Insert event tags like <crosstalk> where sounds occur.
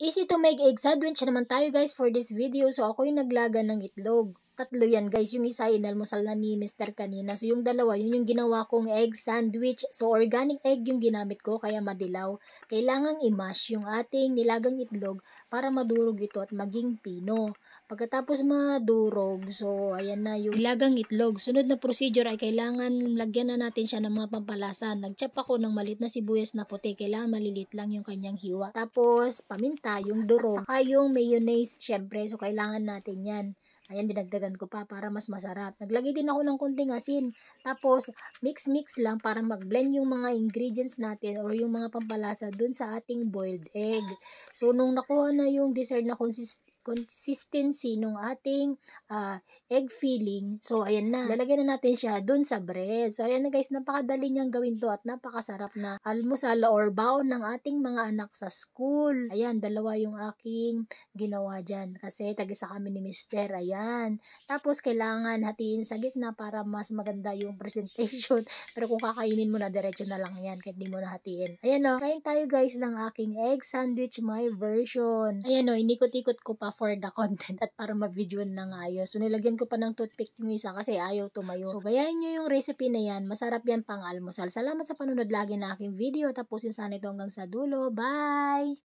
Easy to make egg sandwich naman tayo guys for this video. So ako yung naglaga ng itlog. Tatlo yan guys. Yung isa inalmusal na ni Mr. kanina. So yung dalawa, yun yung ginawa kong egg sandwich. So organic egg yung ginamit ko kaya madilaw. Kailangang i-mash yung ating nilagang itlog para madurog ito at maging pino. Pagkatapos madurog, so ayan na yung nilagang itlog. Sunod na procedure ay kailangan lagyan na natin siya ng mga pampalasa. Nagchap ako ng malit na sibuyas na puti. Kailangan malilit lang yung kanyang hiwa. Tapos paminta, yung durog. At saka yung mayonnaise, syempre. So kailangan natin yan. Ayan, dinagdagan ko pa para mas masarap. Naglagay din ako ng konting asin. Tapos, mix-mix lang para mag-blend yung mga ingredients natin or yung mga pampalasa dun sa ating boiled egg. So, nung nakuha na yung dessert na consist consistency ng ating uh, egg filling. So, ayan na. Mm. Lalagyan na natin siya dun sa bread. So, ayan na guys, napakadali niyang gawin to at napakasarap na almusal or baon ng ating mga anak sa school. Ayan, dalawa yung aking ginawa dyan. Kasi tagisa kami ni Mister. Ayan. Tapos, kailangan hatiin sa gitna para mas maganda yung <laughs> presentation. Pero kung kakainin mo na, diretso na lang yan kahit di mo na hatiin. Ayan o, oh. kain tayo guys ng aking egg sandwich my version. Ayan o, oh. inikot-ikot ko pa for the content at para ma-videoan ng ayos. So, nilagyan ko pa ng toothpick yung isa kasi ayaw tumayo. So, gayahin nyo yung recipe na yan. Masarap yan pang almusal. Salamat sa panunod lagi na aking video. Tapusin sana ito hanggang sa dulo. Bye!